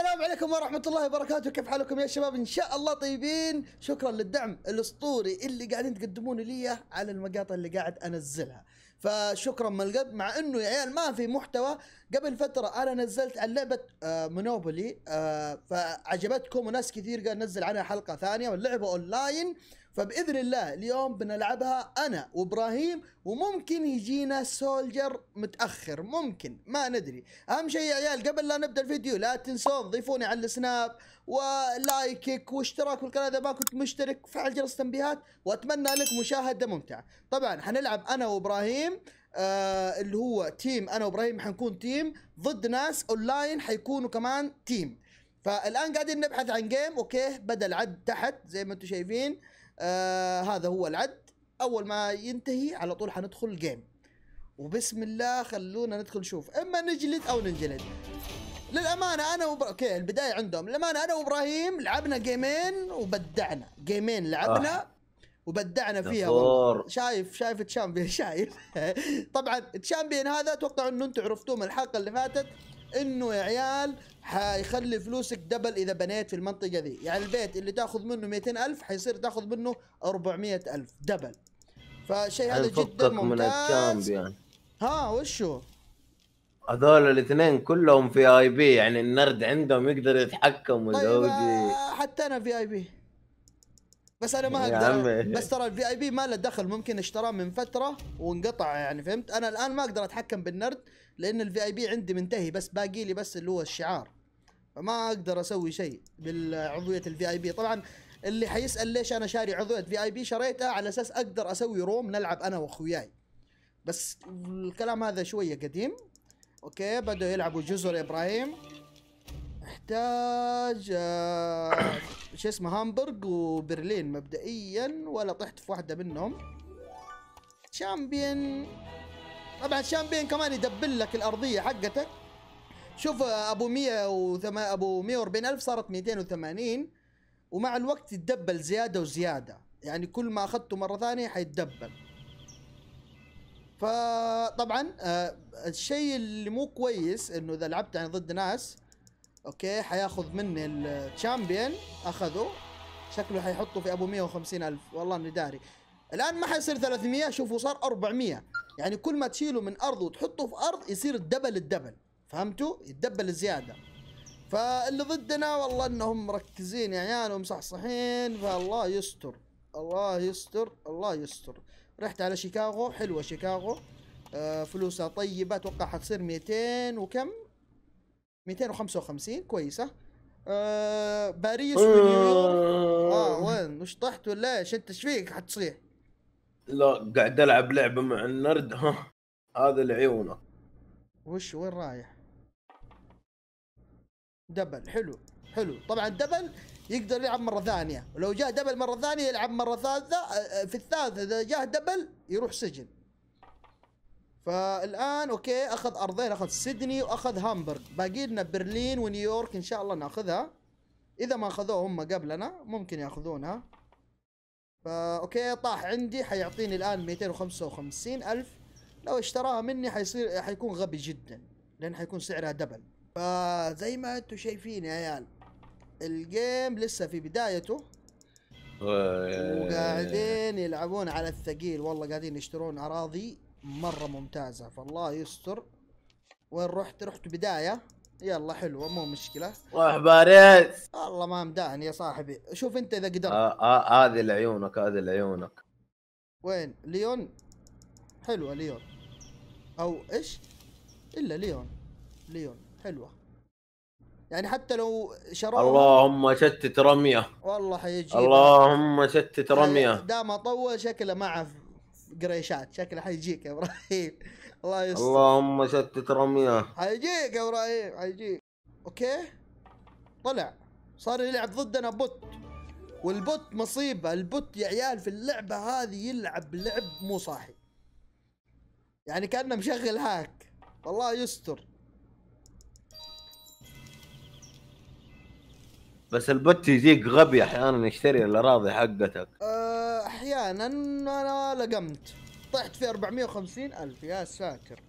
السلام عليكم ورحمة الله وبركاته كيف حالكم يا شباب إن شاء الله طيبين شكرا للدعم الأسطوري اللي قاعدين تقدمونه لي على المقاطع اللي قاعد أنزلها فشكرا من القلب مع انه يا عيال ما في محتوى قبل فتره انا نزلت عن لعبه مونوبولي آه، آه، فعجبتكم وناس كثير قال نزل عنها حلقه ثانيه واللعبه اونلاين فباذن الله اليوم بنلعبها انا وابراهيم وممكن يجينا سولجر متاخر ممكن ما ندري اهم شيء يا عيال قبل لا نبدا الفيديو لا تنسون ضيفوني على السناب ولايكك واشتراك والقناه اذا ما كنت مشترك وفعل جرس التنبيهات واتمنى لك مشاهده ممتعه طبعا حنلعب انا وابراهيم آه اللي هو تيم انا وابراهيم حنكون تيم ضد ناس اونلاين حيكونوا كمان تيم فالان قاعدين نبحث عن جيم اوكي بدا العد تحت زي ما انتم شايفين آه هذا هو العد اول ما ينتهي على طول حندخل الجيم وبسم الله خلونا ندخل نشوف اما نجلد او ننجلد للامانه انا وبر... اوكي البدايه عندهم للامانه انا وابراهيم لعبنا جيمين وبدعنا جيمين لعبنا آه. وبدعنا فيها والله شايف شايف تشامبيون شايف طبعا تشامبيون هذا اتوقع انه انتم عرفتوه من الحلقه اللي فاتت انه يا عيال حيخلي فلوسك دبل اذا بنيت في المنطقه ذي يعني البيت اللي تاخذ منه 200000 حيصير تاخذ منه 400000 دبل فشيء هذا جدا ممتاز من يعني. ها وشو هذول الاثنين كلهم في اي بي يعني النرد عندهم يقدر يتحكم طيب، وزوجي طيب حتى انا في اي بي بس انا ما اقدر بس ترى الفي اي بي ما له دخل ممكن اشتراه من فتره وانقطع يعني فهمت انا الان ما اقدر اتحكم بالنرد لان الفي اي بي عندي منتهي بس باقي لي بس اللي هو الشعار فما اقدر اسوي شيء بالعضويه الفي اي بي طبعا اللي حيسال ليش انا شاري عضويه في اي بي شريتها على اساس اقدر اسوي روم نلعب انا واخوياي بس الكلام هذا شويه قديم اوكي بدوا يلعبوا جزر ابراهيم احتاج آه، شو اسمه هامبرغ وبرلين مبدئيا ولا طحت في واحده منهم شامبيون طبعا شامبين كمان يدبل لك الارضيه حقتك شوف ابو 100 108 ابو 140 الف صارت 280 ومع الوقت يتدبل زياده وزياده يعني كل ما اخذته مره ثانيه حيتدبل فطبعا آه، الشيء اللي مو كويس انه اذا لعبت يعني ضد ناس اوكي حياخذ مني الشامبيون اخذه شكله حيحطه في ابو 150 الف والله اني داري الان ما حيصير 300 شوفوا صار 400 يعني كل ما تشيله من ارض وتحطه في ارض يصير الدبل الدبل فهمتوا يتدبل زياده فاللي ضدنا والله انهم مركزين يا عيال ومصحصحين فالله يستر الله يستر الله يستر رحت على شيكاغو حلوه شيكاغو آه، فلوسها طيبه اتوقع حتصير 200 وكم 255 كويسه آه باريس ونيويورك آه. اه وين وش طحت ولا ايش انت ايش فيك حتصيح لا قاعد العب لعبه مع النرد ها هذا لعيونه وش وين رايح؟ دبل حلو حلو طبعا دبل يقدر يلعب مره ثانيه ولو جاء دبل مره ثانيه يلعب مره ثالثه آه، في الثالثه اذا جاه دبل يروح سجن فالان اوكي اخذ ارضين اخذ سيدني واخذ هامبورغ باقي لنا برلين ونيويورك ان شاء الله ناخذها اذا ما اخذوها هم قبلنا ممكن ياخذونها فا اوكي طاح عندي حيعطيني الان 255 الف لو اشتراها مني حيصير حيكون غبي جدا لان حيكون سعرها دبل فزي ما انتم شايفين يا عيال الجيم لسه في بدايته وقاعدين يلعبون على الثقيل والله قاعدين يشترون اراضي مره ممتازه فالله يستر وين رحت رحت بدايه يلا حلوه مو مشكله روح باريس والله ما مدعني يا صاحبي شوف انت اذا قدرت آه آه هذه لعيونك هذه لعيونك وين ليون حلوه ليون او ايش الا ليون ليون حلوه يعني حتى لو شروها اللهم شتت رميه والله حيجي اللهم شتت رميه دام اطول شكله معه قريشات شكله حيجيك يا ابراهيم الله يستر اللهم شتت رميه حيجيك يا ابراهيم حيجيك اوكي طلع صار يلعب ضدنا بوت والبوت مصيبه البوت يا عيال في اللعبه هذه يلعب لعب مو صاحي يعني كانه مشغل هاك والله يستر بس البوت يجيك غبي احيانا يشتري الاراضي حقتك أه، احيانا انا لقمت طحت في 450 ألف يا ساتر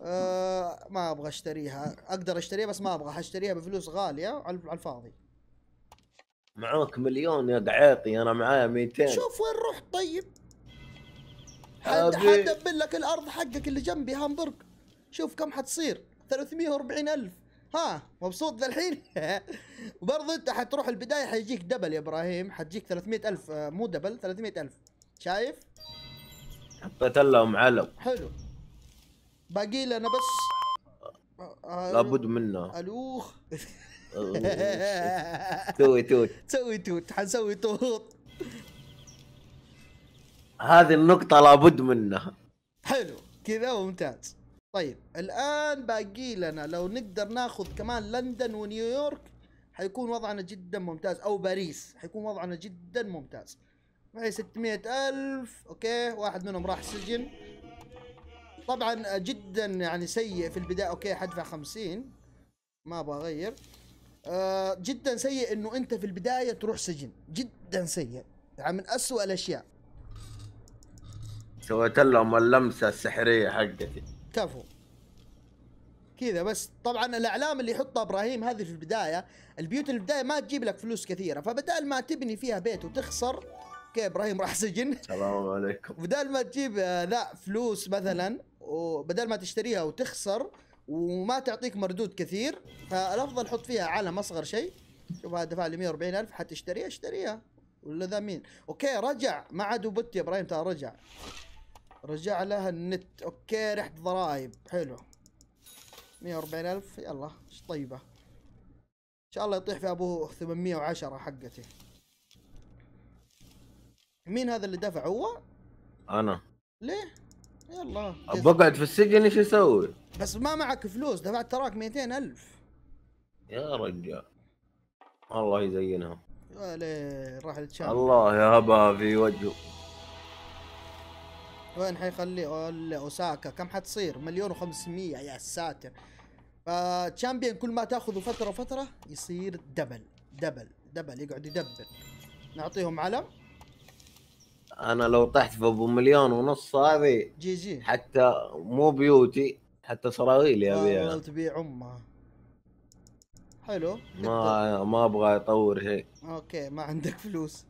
آه، ما ابغى اشتريها اقدر اشتريها بس ما ابغى اشتريها بفلوس غاليه على الفاضي معاك مليون يا قعيطي انا معايا 200 شوف وين رحت طيب حدبل لك الارض حقك اللي جنبي هامبورغ شوف كم حتصير 340 الف ها مبسوط ذا الحين وبرضه انت حتروح البدايه حيجيك دبل يا ابراهيم حتجيك 300 الف آه، مو دبل 300 الف شايف حطيت لهم علم حلو باقي لنا بس آه لابد منه الوخ سوي توت سوي توت حنسوي توت هذه النقطة لابد منها حلو كذا ممتاز طيب الآن باقي لنا لو نقدر ناخذ كمان لندن ونيويورك حيكون وضعنا جدا ممتاز أو باريس حيكون وضعنا جدا ممتاز معي 600 ألف أوكي واحد منهم راح السجن طبعا آه، جدا يعني سيء في البداية أوكي حدفع 50 ما أبغى أغير آه جدا سيء إنه أنت في البداية تروح سجن جدا سيء يعني من أسوأ الأشياء سويت لهم اللمسة السحرية حقتي كفو كذا بس طبعا الاعلام اللي يحطها ابراهيم هذه في البدايه البيوت البدايه ما تجيب لك فلوس كثيره فبدال ما تبني فيها بيت وتخسر اوكي ابراهيم راح سجن السلام عليكم بدل ما تجيب ذا آه، فلوس مثلا وبدل ما تشتريها وتخسر وما تعطيك مردود كثير فالافضل حط فيها علم اصغر شيء شوف هذا دفع لي 140000 حتشتريها اشتريها ولا ذا مين اوكي رجع ما عاد وبت يا ابراهيم ترى رجع رجع لها النت اوكي رحت ضرائب حلو 140000 يلا ايش طيبه ان شاء الله يطيح في ابوه 810 حقتي مين هذا اللي دفع هو؟ انا ليه؟ يلا بقعد في السجن ايش اسوي؟ بس ما معك فلوس دفعت تراك 200000 يا رجال الله يزينها راح للشام الله يا هبا في وجهه وين حيخليه اوساكا كم حتصير مليون و500 يا ساتر فتشامبيون آه، كل ما تاخذه فتره فتره يصير دبل دبل دبل يقعد يدبل نعطيهم علم انا لو طحت في ابو مليون ونص هذه جي جي حتى مو بيوتي حتى سراويل يا ابيها آه تبيع امها حلو ما ما ابغى اطور شيء اوكي ما عندك فلوس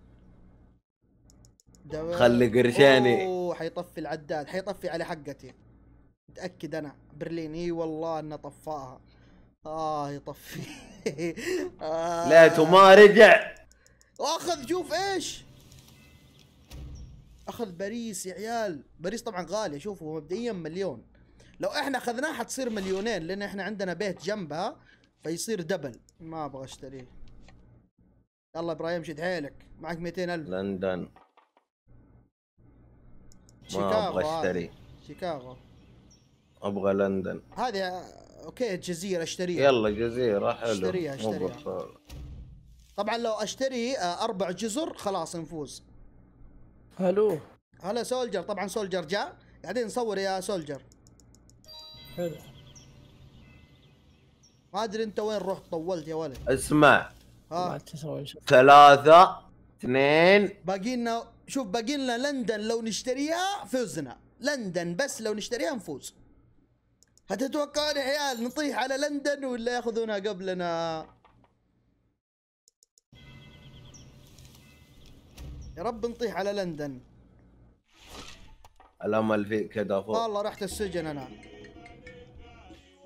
دو... خلي قرشاني اوه حيطفي العداد حيطفي على حقتي متاكد انا برلين اي والله انه طفاها اه يطفي آه. ليته ما رجع واخذ آه. شوف ايش اخذ باريس يا عيال باريس طبعا غاليه شوفوا مبدئيا مليون لو احنا اخذناها حتصير مليونين لان احنا عندنا بيت جنبها فيصير دبل ما ابغى اشتريه يلا ابراهيم شد حيلك معك 200000 لندن ما ابغى اشتري شيكاغو ابغى لندن هذه اوكي جزيره اشتريها يلا جزيره حلو اشتريها اشتريها طبعا لو اشتري آه، اربع جزر خلاص نفوز الو هلا سولجر طبعا سولجر جاء قاعدين نصور يا سولجر حلو ما ادري انت وين رحت طولت يا ولد اسمع ها ثلاثة اثنين باقي لنا شوف باقي لنا لندن لو نشتريها فزنا لندن بس لو نشتريها نفوز هتتوقعون يا عيال نطيح على لندن ولا ياخذونها قبلنا يا رب نطيح على لندن الامل فيك كذا فوق والله رحت السجن انا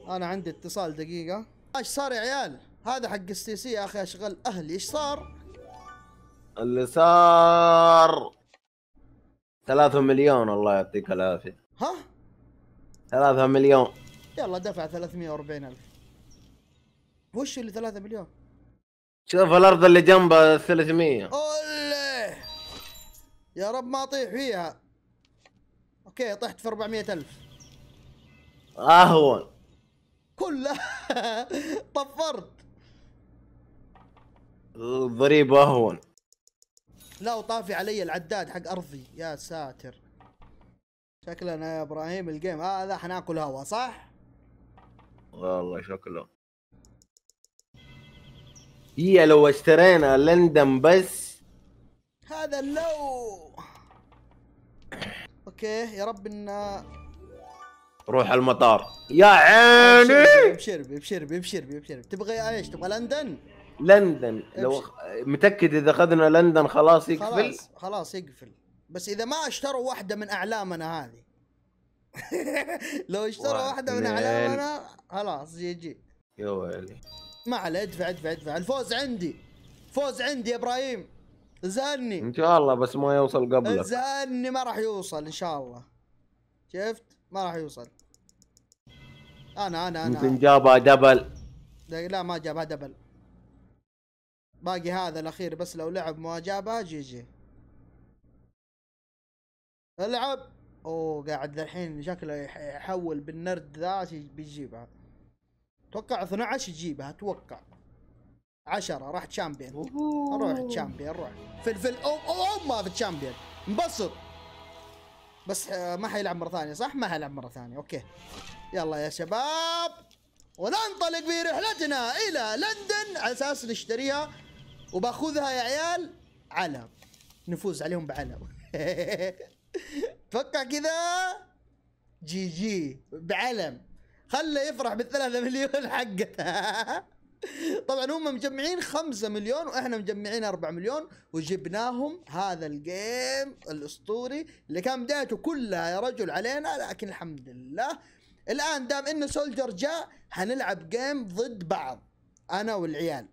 انا عندي اتصال دقيقه ايش صار يا عيال هذا حق السيسي يا اخي اشغل اهلي ايش صار اللي صار ثلاثة مليون الله يعطيك العافية ها؟ ثلاثة مليون يلا دفع 340 ألف وش اللي 3 مليون؟ شوف الأرض اللي جنبها 300 أوه يا رب ما اطيح فيها اوكي طحت في 400 الف اهون كله طفرت ضريب اهون لا وطافي علي العداد حق ارضي يا ساتر شكلنا يا ابراهيم الجيم هذا آه حناكل هوا صح؟ والله شكله هي لو اشترينا لندن بس هذا لو اوكي يا رب ان روح المطار يا عيني ابشر ابشر ابشر ابشر تبغى ايش تبغى لندن لندن لو متاكد اذا اخذنا لندن خلاص يقفل خلاص خلاص يقفل بس اذا ما اشتروا واحده من اعلامنا هذه لو اشتروا واحده من اعلامنا خلاص جي جي يا ويلي ما عليه ادفع ادفع ادفع الفوز عندي فوز عندي يا ابراهيم زاني ان شاء الله بس ما يوصل قبلك زاني ما راح يوصل ان شاء الله شفت ما راح يوصل انا انا انا يمكن جابها دبل لا ما جابها دبل باقي هذا الاخير بس لو لعب ما جابها جي جي العب اوه قاعد الحين شكله يحول بالنرد ذا بيجيبها اتوقع 12 يجيبها اتوقع 10 راح تشامبيون روح تشامبيون روح في في ما في تشامبيون انبسط بس آه، ما حيلعب مره ثانيه صح؟ ما حيلعب مره ثانيه اوكي يلا يا شباب وننطلق في رحلتنا الى لندن على اساس نشتريها وباخذها يا عيال علب نفوز عليهم بعلب توقع كذا جي جي بعلم خله يفرح بالثلاثة مليون حقته طبعا هم مجمعين 5 مليون واحنا مجمعين 4 مليون وجبناهم هذا الجيم الاسطوري اللي كان بدايته كلها يا رجل علينا لكن الحمد لله الان دام انه سولجر جاء حنلعب جيم ضد بعض انا والعيال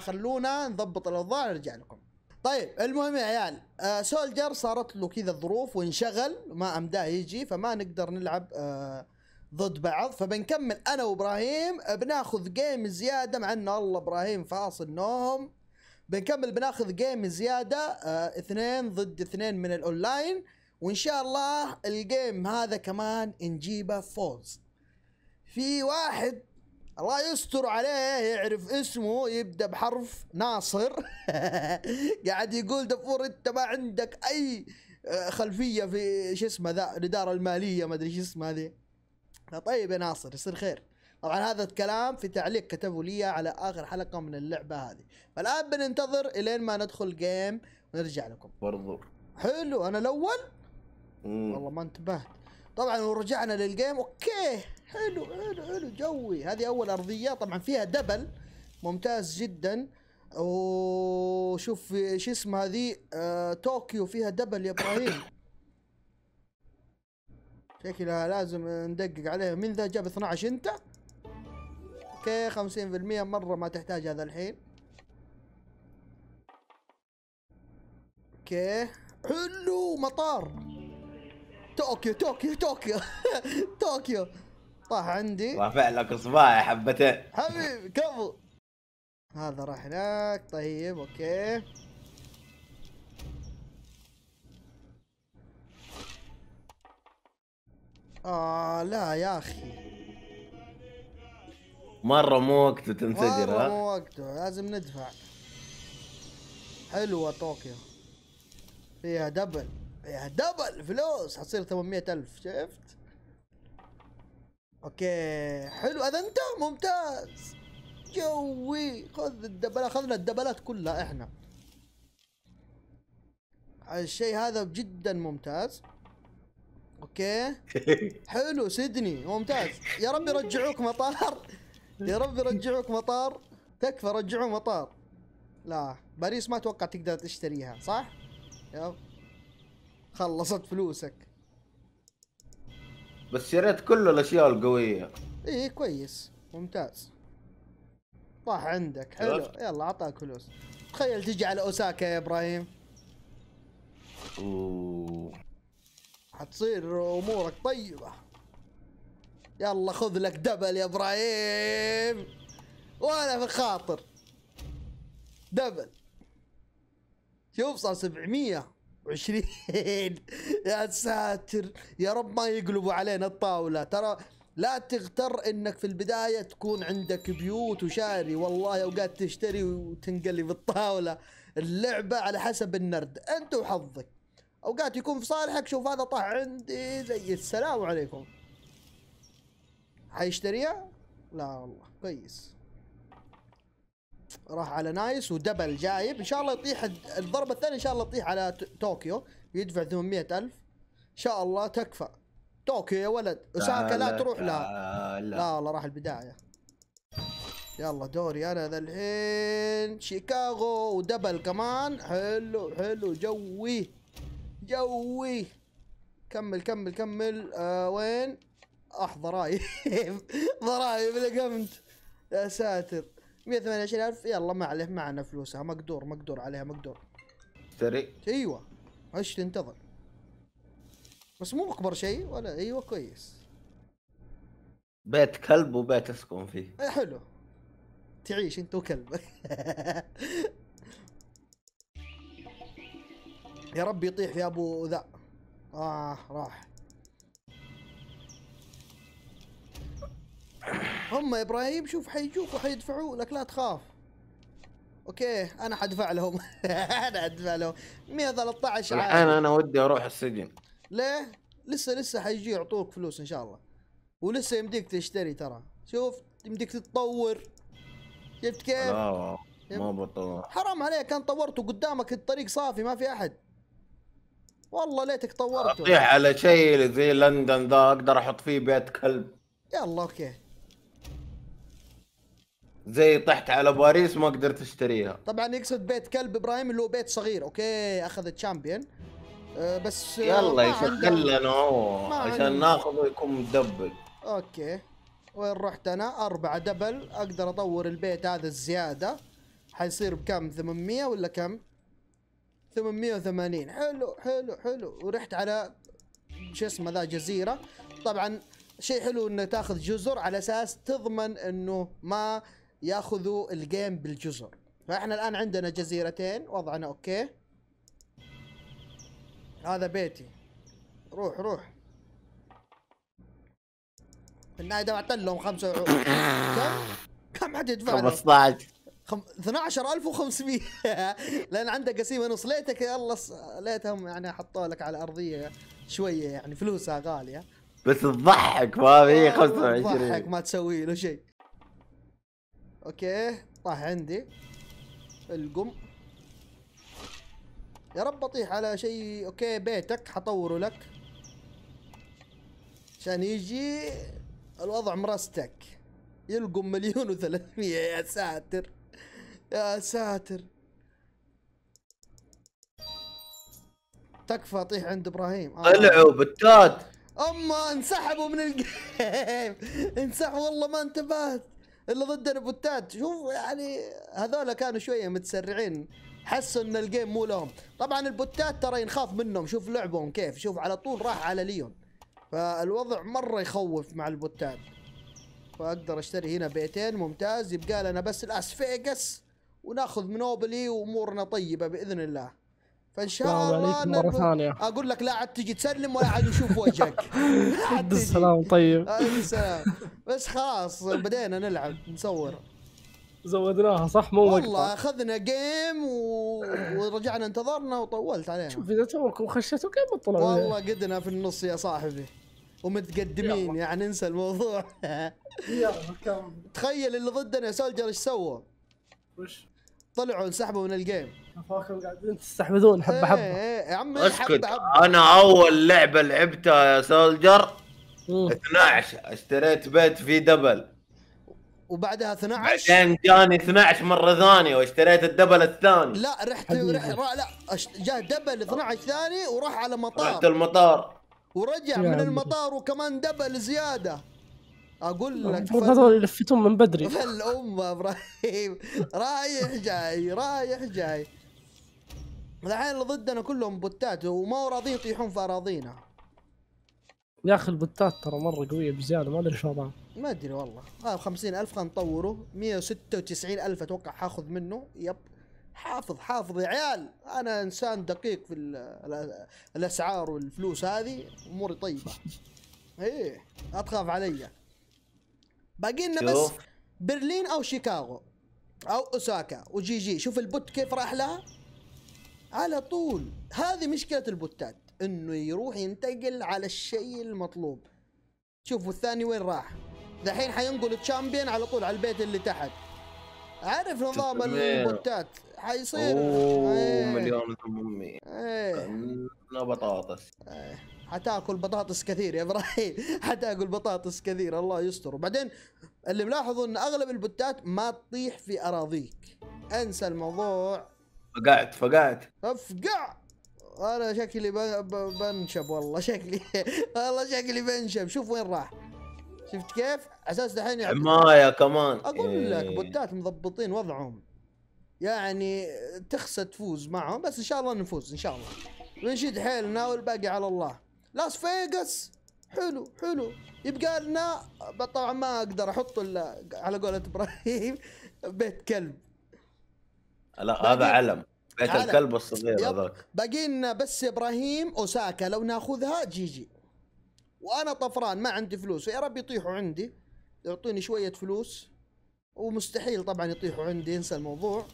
خلونا نضبط الاوضاع ونرجع لكم طيب المهم يا عيال آه سولجر صارت له كذا ظروف وانشغل ما امداه يجي فما نقدر نلعب آه ضد بعض فبنكمل انا وابراهيم بناخذ جيم زياده مع ان الله ابراهيم فاصل نوم بنكمل بناخذ جيم زياده آه، اثنين ضد اثنين من الاونلاين وان شاء الله الجيم هذا كمان نجيبه فوز في واحد الله يستر عليه يعرف اسمه يبدا بحرف ناصر قاعد يقول دفور انت ما عندك اي آه، خلفيه في شو اسمه ذا الاداره الماليه ما ادري شو اسمه هذه طيب يا ناصر يصير خير طبعا هذا الكلام في تعليق كتبوا لي على اخر حلقه من اللعبه هذه فالان بننتظر الين ما ندخل جيم ونرجع لكم برضو حلو انا الاول والله ما انتبهت طبعا ورجعنا للجيم اوكي حلو حلو حلو جوي هذه اول ارضيه طبعا فيها دبل ممتاز جدا وشوف شو اسمها هذه آه، طوكيو فيها دبل يا ابراهيم شكلها لازم ندقق عليه من ذا جاب 12 انت اوكي 50% مرة ما تحتاج هذا الحين اوكي حلو مطار طوكيو طوكيو طوكيو طوكيو طاح عندي رافع لك اصبعي حبتين حبيبي كفو هذا راح هناك طيب اوكي آه لا يا أخي مرة مو وقته تنفجر مرة مو وقته لازم ندفع حلوة طوكيو فيها دبل فيها دبل فلوس حتصير ألف شفت؟ اوكي حلو هذا انت ممتاز جوي خذ الدبلات اخذنا الدبلات كلها احنا الشيء هذا جدا ممتاز اوكي حلو سيدني ممتاز يا رب يرجعوك مطار يا رب يرجعوك مطار تكفى رجعوه مطار لا باريس ما اتوقع تقدر تشتريها صح؟ يب خلصت فلوسك بس شريت كل الاشياء القويه ايه كويس ممتاز طاح عندك حلو يلا اعطاك فلوس تخيل تجي على اوساكا يا ابراهيم اوه حتصير امورك طيبه يلا خذ لك دبل يا ابراهيم ولا في الخاطر دبل شوف صار 720 يا ساتر يا رب ما يقلبوا علينا الطاوله ترى لا تغتر انك في البدايه تكون عندك بيوت وشاري والله اوقات تشتري وتنقلب الطاوله اللعبه على حسب النرد انت وحظك اوقات يكون في صالحك شوف هذا طاح عندي زي السلام عليكم حيشتريها؟ لا والله كويس راح على نايس ودبل جايب ان شاء الله يطيح الضربه الثانيه ان شاء الله تطيح على طوكيو يدفع 800 الف ان شاء الله تكفى طوكيو يا ولد اساكا لا تروح لا, لا والله راح البدايه يلا دوري انا ذا الحين شيكاغو ودبل كمان حلو حلو جوي جوي كمل كمل كمل آه وين اح آه، ضرايب ضرايب لقمت يا ساتر 128000 يلا ما عليه معنا فلوسها مقدور مقدور عليها مقدور اشتري ايوه ايش تنتظر بس مو اكبر شيء ولا ايوه كويس بيت كلب وبيت اسكن فيه إيه، حلو تعيش انت وكلبك يا رب يطيح يا ابو ذا اه راح هم يا ابراهيم شوف حيجوك وحيدفعوا لك لا تخاف اوكي انا حدفع لهم انا حدفع لهم 113 انا انا ودي اروح السجن ليه؟ لسه لسه حيجي يعطوك فلوس ان شاء الله ولسه يمديك تشتري ترى شوف يمديك تتطور شفت كيف؟ لا ما بطور حرام عليك كان طورت وقدامك الطريق صافي ما في احد والله ليتك طورته اطيح على شيء زي لندن ذا اقدر احط فيه بيت كلب يلا اوكي زي طحت على باريس ما قدرت اشتريها طبعا يقصد بيت كلب ابراهيم اللي هو بيت صغير اوكي اخذ الشامبيون أه بس أه، يلا يشغل لنا عشان ناخذه يكون مدبل اوكي وين رحت انا أربعة دبل اقدر اطور البيت هذا الزيادة حيصير بكم 800 ولا كم 880 حلو حلو حلو ورحت على شو اسمه ذا جزيره طبعا شيء حلو انه تاخذ جزر على اساس تضمن انه ما ياخذوا الجيم بالجزر فاحنا الان عندنا جزيرتين وضعنا اوكي هذا بيتي روح روح في النهايه دفعت لهم خمسة كم؟ كم حد يدفع 15 خم... 12500 لان عندك قسيمه نص ليتك يلا ليتهم يعني حطوا لك على ارضيه شويه يعني فلوسها غاليه بس تضحك ما هي 25 تضحك ما تسوي له شيء اوكي طاح عندي القم يا رب اطيح على شيء اوكي بيتك حطوره لك عشان يجي الوضع مرستك يلقم مليون و300 يا ساتر يا ساتر تكفى طيح عند ابراهيم آه. طلعوا بتات بالتات اما انسحبوا من الجيم انسحبوا والله ما انتبهت الا ضدنا بوتات شوف يعني هذول كانوا شويه متسرعين حسوا ان الجيم مو لهم طبعا البوتات ترى ينخاف منهم شوف لعبهم كيف شوف على طول راح على ليون فالوضع مره يخوف مع البوتات فاقدر اشتري هنا بيتين ممتاز يبقى لنا بس الاس وناخذ منوبلي وامورنا طيبه باذن الله فان شاء الله مره ثانيه اقول لك لا عاد تجي تسلم ولا عاد نشوف وجهك حد السلام طيب السلام بس خلاص بدينا نلعب نصور زودناها صح مو والله اخذنا جيم و... ورجعنا انتظرنا وطولت عليها شوف اذا توكم خشيتوا كيف طلعوا والله قدنا في النص يا صاحبي ومتقدمين يلا. يعني ننسى الموضوع يلا كمل تخيل اللي ضدنا يا سولجر ايش سووا؟ وش؟ طلعوا انسحبوا من الجيم اخواكم قاعدين تستحوذون حبه إيه، حبه ايه يا عمي اسكت انا اول لعبه لعبتها يا سولجر 12 اشتريت بيت في دبل وبعدها 12 بعدين جاني 12 مره ثانيه واشتريت الدبل الثاني لا رحت رح لا جاء دبل 12 ثاني وراح على مطار رحت المطار ورجع من المطار وكمان دبل زياده اقول لك هذول لفتهم من بدري الام ابراهيم رايح جاي رايح جاي العيال اللي ضدنا كلهم بوتات وما راضيين يطيحون في اراضينا يا اخي البوتات ترى مره قويه بزياده ما ادري شو وضعها ما ادري والله آه 50000 خلينا نطوره 196000 اتوقع حاخذ منه يب حافظ حافظ يا عيال انا انسان دقيق في الاسعار والفلوس هذه اموري طيبه ايه لا تخاف علي باقي لنا بس برلين او شيكاغو او اوساكا وجي جي شوف البوت كيف راح لها على طول هذه مشكله البوتات انه يروح ينتقل على الشيء المطلوب شوفوا الثاني وين راح دحين حينقل تشامبيون على طول على البيت اللي تحت عارف نظام البوتات حيصير اوه إيه. مليون امي ايه بطاطس ايه حتاكل بطاطس كثير يا ابراهيم حتاكل بطاطس كثير الله يستر وبعدين اللي ملاحظه ان اغلب البتات ما تطيح في اراضيك انسى الموضوع فقعت فقعت افقع انا شكلي بنشب والله شكلي والله شكلي بنشب شوف وين راح شفت كيف؟ اساس دحين حمايه كمان اقول إيه. لك بوتات مضبطين وضعهم يعني تخسى تفوز معهم بس ان شاء الله نفوز ان شاء الله ونشد حيلنا والباقي على الله لاس فيغاس حلو حلو يبقى لنا طبعا ما اقدر احط الا على قولة ابراهيم بيت كلب لا هذا علم بيت علم. الكلب الصغير هذاك باقي لنا بس ابراهيم اوساكا لو ناخذها جيجي جي. وانا طفران ما عندي فلوس يا رب يطيحوا عندي يعطوني شويه فلوس ومستحيل طبعا يطيحوا عندي انسى الموضوع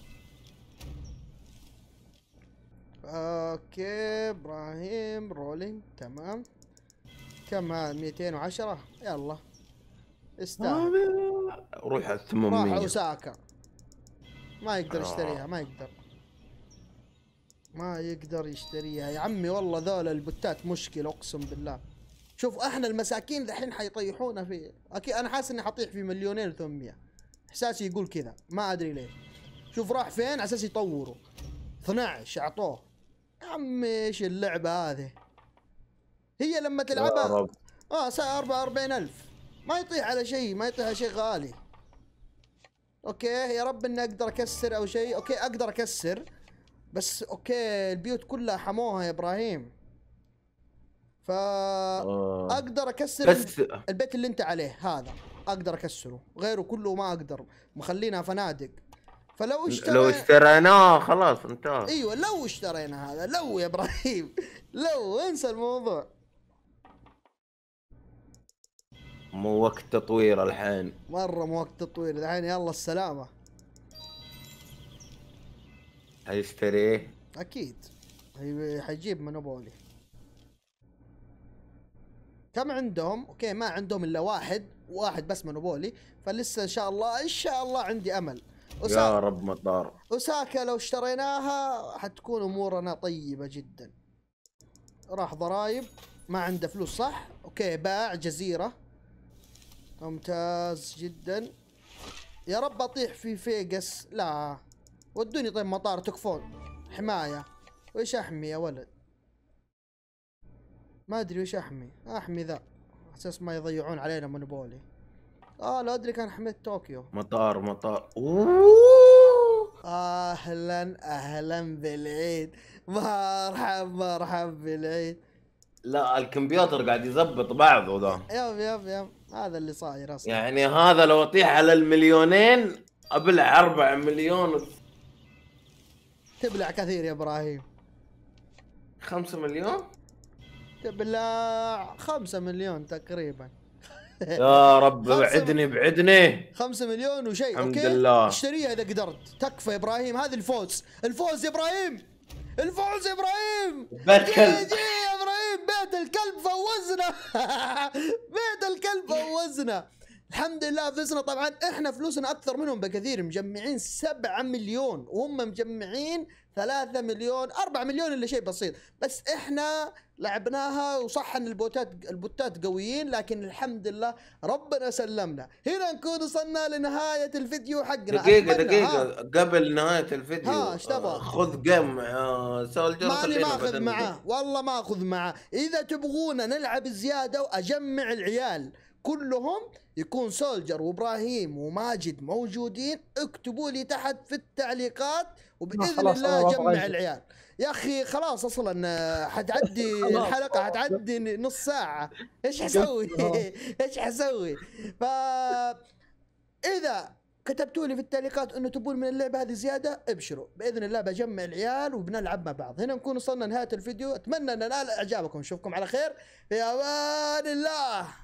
اوكي ابراهيم رولينج تمام كم هذا 210 يلا استاهل روح على 800 راح اوساكا ما يقدر آه. يشتريها ما يقدر ما يقدر يشتريها يا عمي والله ذول البتات مشكله اقسم بالله شوف احنا المساكين ذحين حيطيحونا في اكيد انا حاسس اني حطيح في مليونين و800 احساسي يقول كذا ما ادري ليش شوف راح فين على اساس يطوروا 12 اعطوه عمي ايش اللعبة هذه هي لما تلعبها اه ساعة 44000 ألف ما يطيح على شيء ما يطيح على شيء غالي اوكي يا رب اني اقدر اكسر او شيء اوكي اقدر اكسر بس اوكي البيوت كلها حموها يا ابراهيم فا آه. اقدر اكسر بس البيت اللي انت عليه هذا اقدر اكسره غيره كله ما اقدر مخلينها فنادق فلو اشترينا لو اشتريناه خلاص انتهى ايوه لو اشترينا هذا لو يا ابراهيم لو انسى الموضوع مو وقت تطوير الحين مره مو وقت تطوير الحين يلا السلامه هيشتريه اكيد حيجيب مونوبولي كم عندهم اوكي ما عندهم الا واحد واحد بس مونوبولي فلسه ان شاء الله ان شاء الله عندي امل يا رب مطار اوساكا لو اشتريناها حتكون امورنا طيبه جدا راح ضرايب ما عنده فلوس صح اوكي باع جزيره ممتاز جدا يا رب اطيح في فيجاس لا ودوني طيب مطار تكفون حمايه وش احمي يا ولد ما ادري وش احمي احمي ذا اساس ما يضيعون علينا مونوبولي اه لو ادري كان حميت طوكيو مطار مطار اوه اهلا اهلا بالعيد مرحب مرحب بالعيد لا الكمبيوتر قاعد يزبط بعضه ده يب يب يب هذا اللي صاير اصلا يعني هذا لو اطيح على المليونين ابلع 4 مليون تبلع كثير يا ابراهيم 5 مليون؟ تبلع 5 مليون تقريبا يا رب بعدني بعدني 5 مليون وشيء الحمد اوكي لله اشتريها اذا قدرت تكفى يا ابراهيم هذا الفوز الفوز يا ابراهيم الفوز يا ابراهيم بيت الكلب جي يا ابراهيم بيت الكلب فوزنا بيت الكلب فوزنا الحمد لله فزنا طبعا احنا فلوسنا اكثر منهم بكثير مجمعين 7 مليون وهم مجمعين 3 مليون 4 مليون الا شيء بسيط بس احنا لعبناها وصح ان البوتات البوتات قويين لكن الحمد لله ربنا سلمنا هنا نكون وصلنا لنهايه الفيديو حقنا دقيقه دقيقه ها. قبل نهايه الفيديو ها آه، خذ تبغى خذ أنا آه، سولجر ماني ماخذ معاه والله ما اخذ معاه اذا تبغونا نلعب زياده واجمع العيال كلهم يكون سولجر وابراهيم وماجد موجودين اكتبوا لي تحت في التعليقات وباذن الله جمع العيال يا اخي خلاص اصلا آه، حتعدي الحلقه حتعدي نص ساعه ايش حسوي؟ ايش حسوي؟ ف اذا كتبتوا لي في التعليقات انه تبون من اللعبه هذه زياده ابشروا باذن الله بجمع العيال وبنلعب مع بعض هنا نكون وصلنا نهايه الفيديو اتمنى ان نال اعجابكم اشوفكم على خير في امان الله